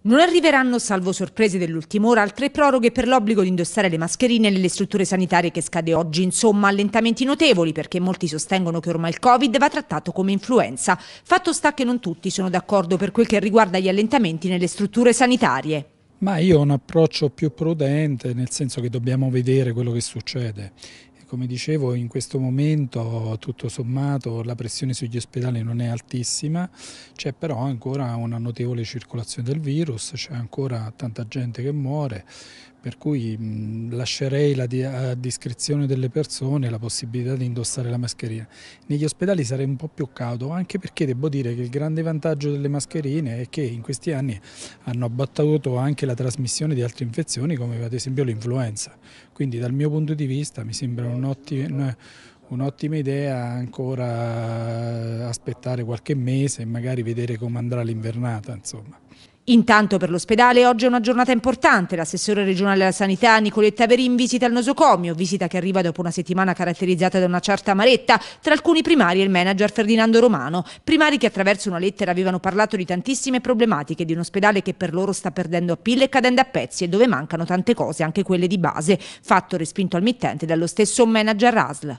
Non arriveranno, salvo sorprese dell'ultima ora, altre proroghe per l'obbligo di indossare le mascherine nelle strutture sanitarie che scade oggi. Insomma, allentamenti notevoli perché molti sostengono che ormai il Covid va trattato come influenza. Fatto sta che non tutti sono d'accordo per quel che riguarda gli allentamenti nelle strutture sanitarie. Ma io ho un approccio più prudente, nel senso che dobbiamo vedere quello che succede come dicevo in questo momento tutto sommato la pressione sugli ospedali non è altissima, c'è però ancora una notevole circolazione del virus, c'è ancora tanta gente che muore, per cui mh, lascerei di a discrezione delle persone la possibilità di indossare la mascherina. Negli ospedali sarei un po' più cauto, anche perché devo dire che il grande vantaggio delle mascherine è che in questi anni hanno abbattuto anche la trasmissione di altre infezioni come ad esempio l'influenza, quindi dal mio punto di vista mi sembra un'ottima un idea ancora aspettare qualche mese e magari vedere come andrà l'invernata. Intanto per l'ospedale oggi è una giornata importante. L'assessore regionale alla sanità Nicoletta Verin visita il nosocomio, visita che arriva dopo una settimana caratterizzata da una certa amaretta tra alcuni primari e il manager Ferdinando Romano, primari che attraverso una lettera avevano parlato di tantissime problematiche di un ospedale che per loro sta perdendo a pille e cadendo a pezzi e dove mancano tante cose, anche quelle di base, fatto respinto al mittente dallo stesso manager Rasl.